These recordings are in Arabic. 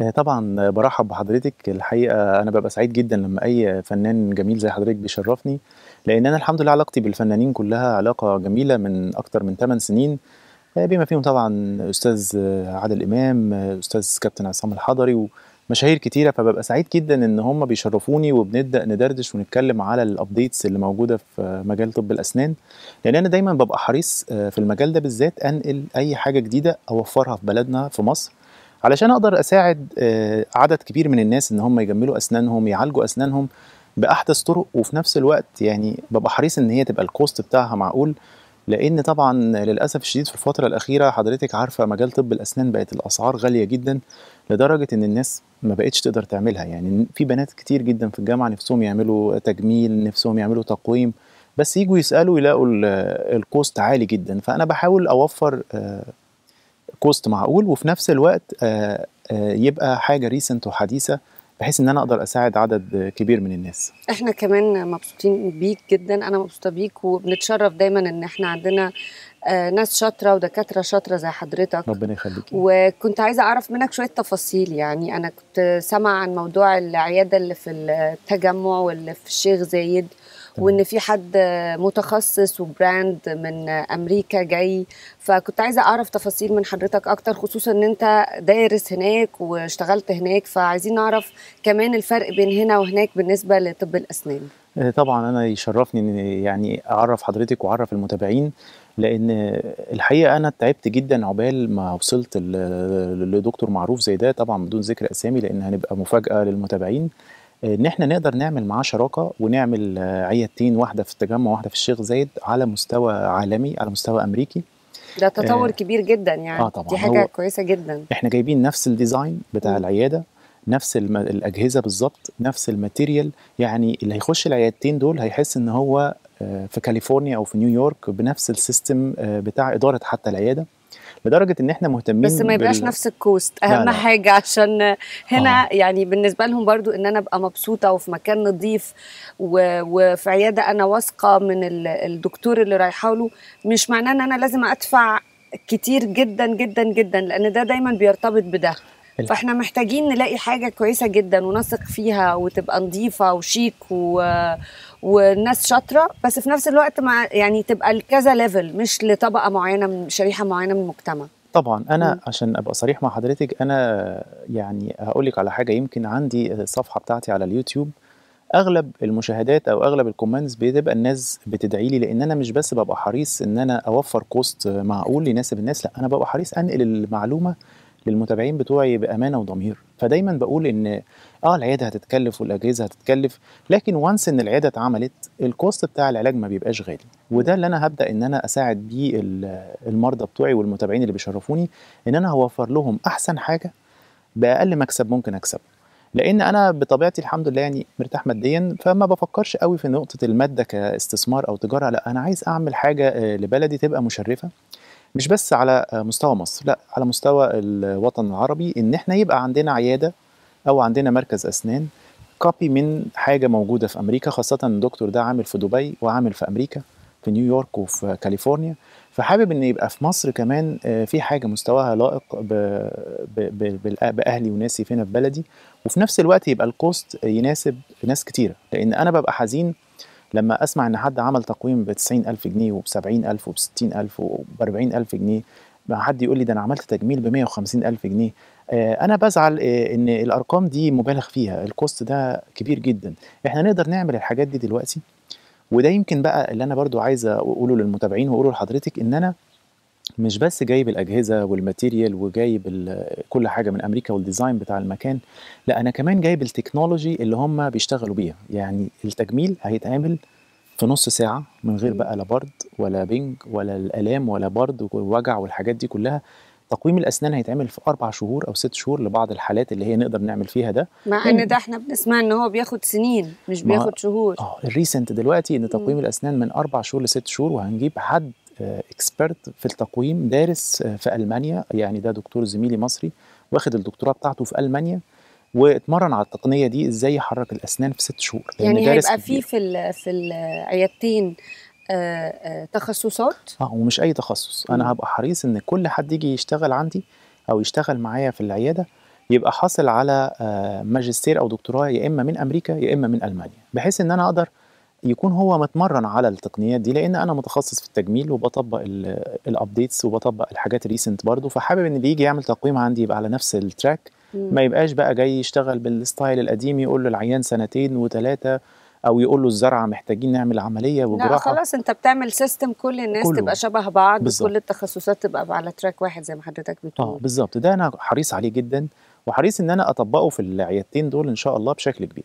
آه، طبعا برحب بحضرتك الحقيقه انا ببقى سعيد جدا لما اي فنان جميل زي حضرتك بيشرفني لان انا الحمد لله علاقتي بالفنانين كلها علاقه جميله من اكتر من 8 سنين آه، بما فيهم طبعا استاذ عادل امام استاذ كابتن عصام الحضري ومشاهير كتيره فببقى سعيد جدا ان هم بيشرفوني وبنبدا ندردش ونتكلم على الابديتس اللي موجوده في مجال طب الاسنان لان انا دايما ببقى حريص آه، في المجال ده بالذات انقل اي حاجه جديده اوفرها في بلدنا في مصر علشان اقدر اساعد آه، عدد كبير من الناس ان هم يجملوا اسنانهم يعالجوا اسنانهم باحدث طرق وفي نفس الوقت يعني ببقى حريص ان هي تبقى الكوست بتاعها معقول لان طبعا للاسف الشديد في الفتره الاخيره حضرتك عارفه مجال طب الاسنان بقت الاسعار غاليه جدا لدرجه ان الناس ما بقتش تقدر تعملها يعني في بنات كتير جدا في الجامعه نفسهم يعملوا تجميل نفسهم يعملوا تقويم بس يجوا يسالوا يلاقوا الكوست آه، عالي جدا فانا بحاول اوفر آه، كوست معقول وفي نفس الوقت آه، آه، يبقى حاجه ريسنت وحديثه بحيث ان انا اقدر اساعد عدد كبير من الناس احنا كمان مبسوطين بيك جدا انا مبسوطه بيك وبنتشرف دايما ان احنا عندنا آه، ناس شاطره ودكاتره شاطره زي حضرتك ربنا يخليك وكنت عايزه اعرف منك شويه تفاصيل يعني انا كنت سامعه عن موضوع العياده اللي في التجمع واللي في الشيخ زايد وان في حد متخصص وبراند من امريكا جاي فكنت عايزه اعرف تفاصيل من حضرتك اكتر خصوصا ان انت دارس هناك واشتغلت هناك فعايزين نعرف كمان الفرق بين هنا وهناك بالنسبه لطب الاسنان آه، طبعا انا يشرفني ان يعني اعرف حضرتك واعرف المتابعين لان الحقيقه انا تعبت جدا عقبال ما وصلت لدكتور معروف زي ده طبعا بدون ذكر اسامي لان هنبقى مفاجاه للمتابعين ان احنا نقدر نعمل معاه شراكه ونعمل عيادتين آه، واحده في التجمع واحده في الشيخ زايد على مستوى عالمي على مستوى امريكي ده تطور آه كبير جدا يعني آه طبعا دي حاجه كويسه جدا احنا جايبين نفس الديزاين بتاع م. العياده نفس الاجهزه بالظبط نفس الماتيريال يعني اللي هيخش العيادتين دول هيحس ان هو آه، في كاليفورنيا او في نيويورك بنفس السيستم آه، بتاع اداره حتى العياده لدرجه ان احنا مهتمين بس ما يبقاش بال... نفس الكوست اهم لا لا. حاجه عشان هنا آه. يعني بالنسبه لهم برضو ان انا ابقى مبسوطه وفي مكان نظيف و... وفي عياده انا واثقه من الدكتور اللي رايحه له مش معناه ان انا لازم ادفع كتير جدا جدا جدا لان ده دايما بيرتبط بده فاحنا محتاجين نلاقي حاجة كويسة جدا ونثق فيها وتبقى نظيفة وشيك و... والناس شاطره بس في نفس الوقت مع يعني تبقى لكذا ليفل مش لطبقه معينه من شريحه معينه من المجتمع طبعا انا م. عشان ابقى صريح مع حضرتك انا يعني هقول لك على حاجه يمكن عندي الصفحه بتاعتي على اليوتيوب اغلب المشاهدات او اغلب الكومنتس بتبقى الناس بتدعي لي لان انا مش بس ببقى حريص ان انا اوفر كوست معقول يناسب الناس لا انا ببقى حريص انقل المعلومه للمتابعين بتوعي بامانه وضمير فدايما بقول ان اه العياده هتتكلف والاجهزه هتتكلف لكن وانس ان العياده اتعملت الكوست بتاع العلاج ما بيبقاش غالي وده اللي انا هبدا ان انا اساعد بيه المرضى بتوعي والمتابعين اللي بيشرفوني ان انا هوفر لهم احسن حاجه باقل مكسب ممكن اكسبه لان انا بطبيعتي الحمد لله يعني مرتاح ماديا فما بفكرش قوي في نقطه الماده كاستثمار او تجاره لا انا عايز اعمل حاجه آه، لبلدي تبقى مشرفه مش بس على مستوى مصر لا على مستوى الوطن العربي ان احنا يبقى عندنا عياده او عندنا مركز اسنان كوبي من حاجه موجوده في امريكا خاصه الدكتور ده عامل في دبي وعامل في امريكا في نيويورك وفي كاليفورنيا فحابب ان يبقى في مصر كمان آه، في حاجه مستواها لائق باهلي وناسي فينا في بلدي وفي نفس الوقت يبقى الكوست يناسب ناس كتيره لان انا ببقى حزين لما اسمع ان حد عمل تقويم ب 90000 جنيه وب 70000 وب 60000 وب 40000 جنيه حد يقول لي ده انا عملت تجميل ب 150000 جنيه آه، انا بزعل آه، ان الارقام دي مبالغ فيها الكوست ده كبير جدا احنا نقدر نعمل الحاجات دي دلوقتي وده يمكن بقى اللي انا برضو عايز اقوله للمتابعين واقوله لحضرتك ان انا مش بس جايب الاجهزه والماتيريال وجايب كل حاجه من امريكا والديزاين بتاع المكان لا انا كمان جايب التكنولوجي اللي هم بيشتغلوا بيها يعني التجميل هيتعمل في نص ساعه من غير بقى لا برد ولا بنج ولا الالام ولا برد ووجع والحاجات دي كلها تقويم الاسنان هيتعمل في اربع شهور او ست شهور لبعض الحالات اللي هي نقدر نعمل فيها ده مع ان ده احنا بنسمع ان هو بياخد سنين مش بياخد شهور اه الريسنت دلوقتي ان تقويم الاسنان من اربع شهور لست شهور وهنجيب حد اكسبرت في التقويم دارس آه، في المانيا يعني ده دكتور زميلي مصري واخد الدكتوراه بتاعته في المانيا واتمرن على التقنيه دي ازاي يحرك الاسنان في ست شهور يعني هيبقى في في في العيادتين آه، آه، تخصصات اه ومش اي تخصص انا هبقى حريص ان كل حد يجي يشتغل عندي او يشتغل معايا في العياده يبقى حاصل على ماجستير او دكتوراه يا اما من امريكا يا اما من المانيا بحيث ان انا اقدر يكون هو متمرن على التقنيات دي لان انا متخصص في التجميل وبطبق الابديتس وبطبق الحاجات الريسنت برضو فحابب ان اللي يجي يعمل تقويم عندي يبقى على نفس التراك ما يبقاش بقى جاي يشتغل بالستايل القديم يقول له العيان سنتين وثلاثه او يقول له الزرعه محتاجين نعمل عمليه وجراحه لا خلاص انت بتعمل سيستم كل الناس كله. تبقى شبه بعض بالزبط. كل التخصصات تبقى على تراك واحد زي ما حضرتك بتقول اه بالظبط ده انا حريص عليه جدا وحريص ان انا اطبقه في العيادتين دول ان شاء الله بشكل كبير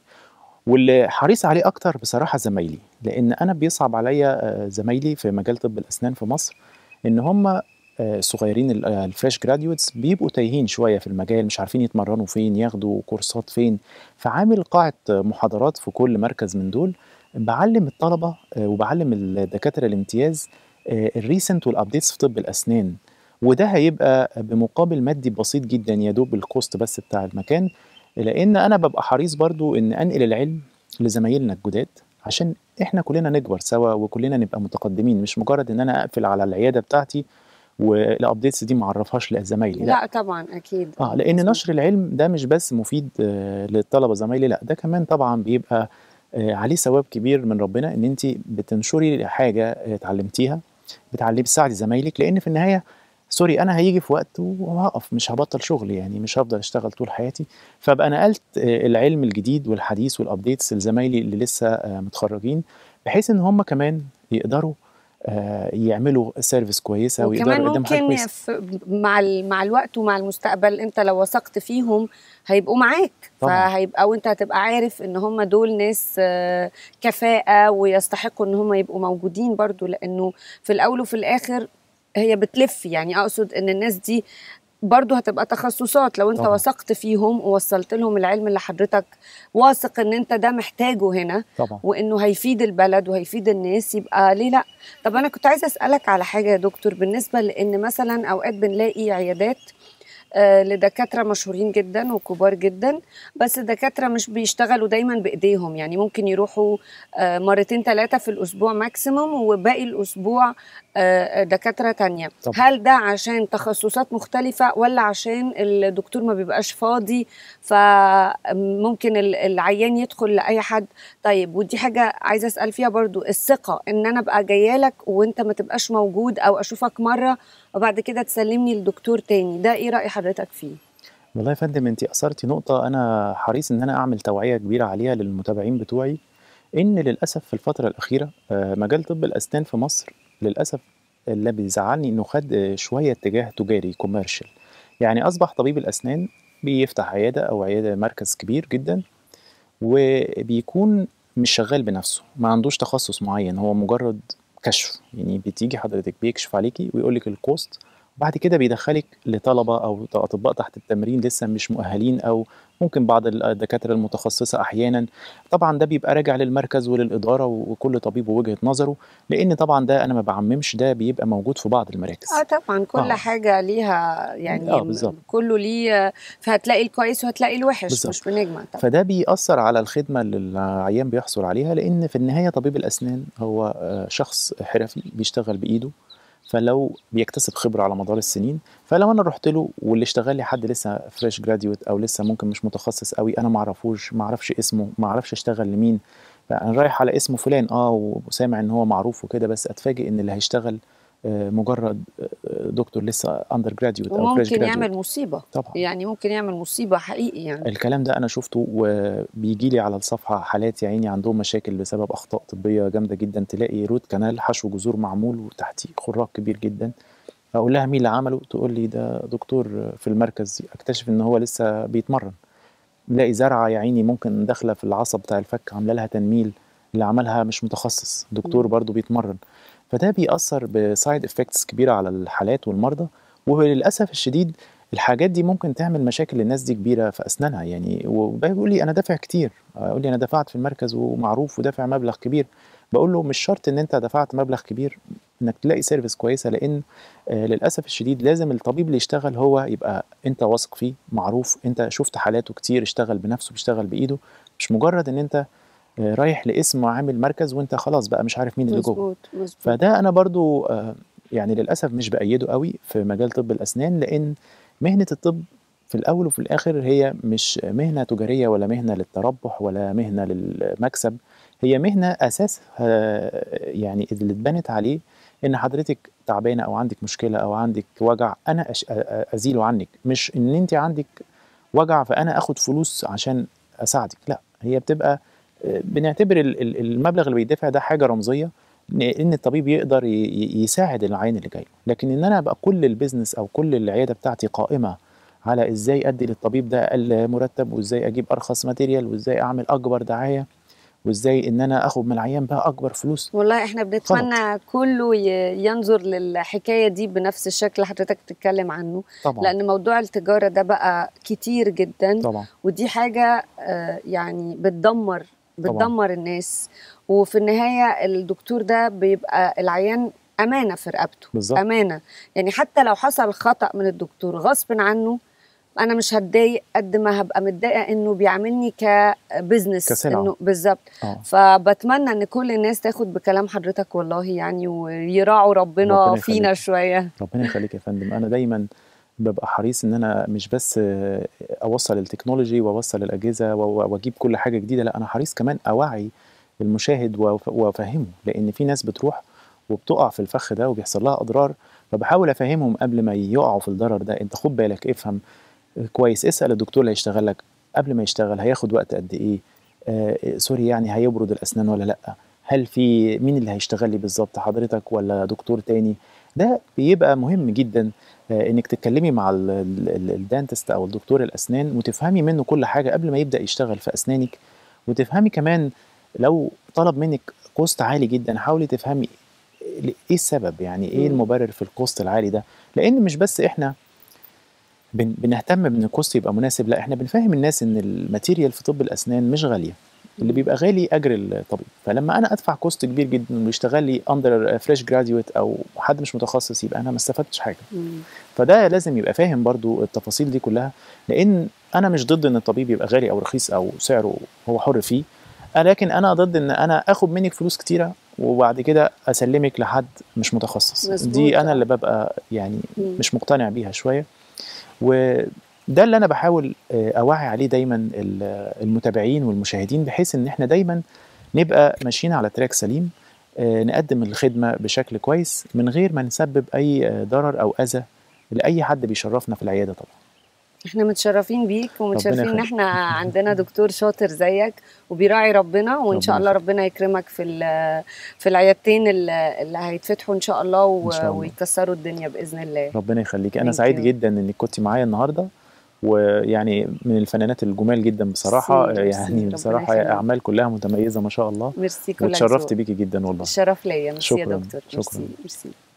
واللي حريص عليه اكتر بصراحه زمايلي لان انا بيصعب عليا آه، زمايلي في مجال طب الاسنان في مصر ان هم الصغيرين آه، آه، الفريش جراديوتس بيبقوا تايهين شويه في المجال مش عارفين يتمرنوا فين ياخدوا كورسات فين فعامل قاعه محاضرات في كل مركز من دول بعلم الطلبه وبعلم الدكاتره الامتياز الريسنت والابديتس في طب الاسنان وده هيبقى بمقابل مادي بسيط جدا يا دوب الكوست بس بتاع المكان لان انا ببقى حريص برضو ان انقل العلم لزمايلنا الجداد عشان احنا كلنا نكبر سوا وكلنا نبقى متقدمين مش مجرد ان انا اقفل على العياده بتاعتي والابديتس دي ما اعرفهاش لزمايلي لا, لا طبعا اكيد اه لان نشر العلم ده مش بس مفيد آه، للطلبه زمايلي لا ده كمان طبعا بيبقى آه، عليه ثواب كبير من ربنا ان انت بتنشري حاجه آه، اتعلمتيها بتعلمي بتساعدي زمايلك لان في النهايه سوري انا هيجي في وقت وهقف مش هبطل شغل يعني مش هفضل اشتغل طول حياتي فابقى نقلت آه، العلم الجديد والحديث والابديتس لزمايلي اللي لسه آه، متخرجين بحيث ان هم كمان يقدروا آه، يعملوا سيرفيس كويسه ويقدروا يقدموا حاجه كويسه مع مع الوقت ومع المستقبل انت لو وثقت فيهم هيبقوا معاك فهيبقى وانت هتبقى عارف ان هم دول ناس كفاءه ويستحقوا ان هم يبقوا موجودين برضو لانه في الاول وفي الاخر هي بتلف يعني اقصد ان الناس دي برضه هتبقى تخصصات لو انت طبعا. وثقت فيهم ووصلت لهم العلم اللي حضرتك واثق ان انت ده محتاجه هنا طبعا. وانه هيفيد البلد وهيفيد الناس يبقى ليه لا طب انا كنت عايزه اسالك على حاجه يا دكتور بالنسبه لان مثلا اوقات بنلاقي عيادات آه لدكاترة مشهورين جدا وكبار جدا بس الدكاترة مش بيشتغلوا دايما بإيديهم يعني ممكن يروحوا آه مرتين ثلاثة في الأسبوع ماكسيموم وباقي الأسبوع آه، دكاتره تانية طب. هل ده عشان تخصصات مختلفه ولا عشان الدكتور ما بيبقاش فاضي فممكن العيان يدخل لاي حد طيب ودي حاجه عايزه اسال فيها برضو الثقه ان انا ابقى جايه لك وانت ما تبقاش موجود او اشوفك مره وبعد كده تسلمني لدكتور تاني ده ايه راي حضرتك فيه والله يا فندم انت اثرتي نقطه انا حريص ان انا اعمل توعيه كبيره عليها للمتابعين بتوعي ان للاسف في الفتره الاخيره آه، مجال طب الاسنان في مصر للاسف اللي بيزعلني انه خد شويه اتجاه تجاري كوميرشال يعني اصبح طبيب الاسنان بيفتح عياده او عياده مركز كبير جدا وبيكون مش شغال بنفسه ما عندوش تخصص معين هو مجرد كشف يعني بتيجي حضرتك بيكشف عليكي ويقول لك الكوست وبعد كده بيدخلك لطلبه او اطباء تحت التمرين لسه مش مؤهلين او ممكن بعض الدكاتره المتخصصه احيانا طبعا ده بيبقى راجع للمركز وللاداره وكل طبيب ووجهه نظره لان طبعا ده انا ما بعممش ده بيبقى موجود في بعض المراكز اه طبعا كل آه. حاجه ليها يعني آه كله ليه فهتلاقي الكويس وهتلاقي الوحش بالزبط. مش بنجمع طبعا. فده بيأثر على الخدمه اللي العيان بيحصل عليها لان في النهايه طبيب الاسنان هو آه، شخص حرفي بيشتغل بايده فلو بيكتسب خبره على مدار السنين فلو انا رحت له واللي اشتغل لي حد لسه فريش جراديويت او لسه ممكن مش متخصص قوي انا ما اعرفوش ما اعرفش اسمه ما اعرفش اشتغل لمين فانا رايح على اسمه فلان اه وسامع ان هو معروف وكده بس اتفاجئ ان اللي هيشتغل مجرد آه، دكتور لسه اندر جراديويت او فريش ممكن يعمل مصيبه طبعا يعني ممكن يعمل مصيبه حقيقي يعني الكلام ده انا شفته وبيجي لي على الصفحه حالات يا عيني عندهم مشاكل بسبب اخطاء طبيه جامده جدا تلاقي روت كانال حشو جذور معمول وتحتيه خراج كبير جدا اقول لها مين اللي عمله تقول لي ده دكتور في المركز اكتشف ان هو لسه بيتمرن نلاقي زرعه يا عيني ممكن داخله في العصب بتاع الفك عامله لها تنميل اللي عملها مش متخصص دكتور برضه بيتمرن فده بيأثر بسايد افكتس كبيره على الحالات والمرضى وللاسف الشديد الحاجات دي ممكن تعمل مشاكل للناس دي كبيره في اسنانها يعني وبيقول لي انا دافع كتير يقول لي انا دفعت في المركز ومعروف ودافع مبلغ كبير بقول له مش شرط ان انت دفعت مبلغ كبير انك تلاقي سيرفيس كويسه لان آه، للاسف الشديد لازم الطبيب اللي يشتغل هو يبقى انت واثق فيه معروف انت شفت حالاته كتير اشتغل بنفسه بيشتغل بايده مش مجرد ان انت آه، رايح لاسم وعامل مركز وانت خلاص بقى مش عارف مين اللي جوه فده انا برضو آه، يعني للاسف مش بايده قوي في مجال طب الاسنان لان مهنه الطب في الاول وفي الاخر هي مش مهنه تجاريه ولا مهنه للتربح ولا مهنه للمكسب هي مهنه اساس آه، يعني اللي اتبنت عليه ان حضرتك تعبانه او عندك مشكله او عندك وجع انا ازيله عنك مش ان انت عندك وجع فانا اخد فلوس عشان اساعدك لا هي بتبقى بنعتبر المبلغ اللي بيدفع ده حاجه رمزيه ان الطبيب يقدر يساعد العيان اللي جاي لكن ان انا ابقى كل البيزنس او كل العياده بتاعتي قائمه على ازاي ادي للطبيب ده اقل مرتب وازاي اجيب ارخص ماتيريال وازاي اعمل اكبر دعايه وازاي ان انا اخد من العيان بقى اكبر فلوس والله احنا بنتمنى خلط. كله ينظر للحكايه دي بنفس الشكل اللي حضرتك بتتكلم عنه طبعا. لان موضوع التجاره ده بقى كتير جدا طبعا. ودي حاجه آه، يعني بتدمر بتدمر الناس وفي النهايه الدكتور ده بيبقى العيان امانه في رقبته بالزبط. امانه يعني حتى لو حصل خطا من الدكتور غصب عنه انا مش هتضايق قد ما هبقى متضايقه انه بيعاملني كبزنس كسلعة. بالظبط آه. فبتمنى ان كل الناس تاخد بكلام حضرتك والله يعني ويراعوا ربنا, ربنا فينا شويه ربنا يخليك يا فندم انا دايما ببقى حريص ان انا مش بس اوصل التكنولوجي واوصل الاجهزه واجيب كل حاجه جديده لا انا حريص كمان اوعي المشاهد وافهمه لان في ناس بتروح وبتقع في الفخ ده وبيحصل لها اضرار فبحاول افهمهم قبل ما يقعوا في الضرر ده انت خد بالك افهم كويس اسال الدكتور اللي هيشتغل لك قبل ما يشتغل هياخد وقت قد ايه آه سوري يعني هيبرد الاسنان ولا لا هل في مين اللي هيشتغل لي بالظبط حضرتك ولا دكتور تاني ده بيبقى مهم جدا آه، انك تتكلمي مع الدانتست او الدكتور الاسنان وتفهمي منه كل حاجه قبل ما يبدا يشتغل في اسنانك وتفهمي كمان لو طلب منك كوست عالي جدا حاولي تفهمي ايه السبب يعني ايه المبرر في الكوست العالي ده لان مش بس احنا بنهتم بان الكوست يبقى مناسب لا احنا بنفهم الناس ان الماتيريال في طب الاسنان مش غاليه اللي بيبقى غالي اجر الطبيب فلما انا ادفع كوست كبير جدا ويشتغل لي اندر فريش جراديويت او حد مش متخصص يبقى انا ما استفدتش حاجه فده لازم يبقى فاهم برضو التفاصيل دي كلها لان انا مش ضد ان الطبيب يبقى غالي او رخيص او سعره هو حر فيه لكن انا ضد ان انا اخد منك فلوس كتيره وبعد كده اسلمك لحد مش متخصص مزبوط. دي انا اللي ببقى يعني مش مقتنع بيها شويه و ده اللي انا بحاول آه، اوعي عليه دايما المتابعين والمشاهدين بحيث ان احنا دايما نبقى ماشيين على تراك سليم آه، نقدم الخدمه بشكل كويس من غير ما نسبب اي آه، ضرر او اذى لاي حد بيشرفنا في العياده طبعا احنا متشرفين بيك ومتشرفين ان احنا عندنا دكتور شاطر زيك وبيراعي ربنا وان شاء الله ربنا يكرمك في في العيادتين اللي هيتفتحوا ان شاء الله, إن شاء الله. ويكسروا الدنيا باذن الله ربنا يخليك انا سعيد جدا انك كنت معايا النهارده ويعني من الفنانات الجمال جدا بصراحه مرسي يعني مرسي بصراحه اعمال كلها متميزه ما شاء الله ميرسي وتشرفت بيكي جدا والله الشرف ليا ميرسي يا دكتور شكرا ميرسي, ميرسي.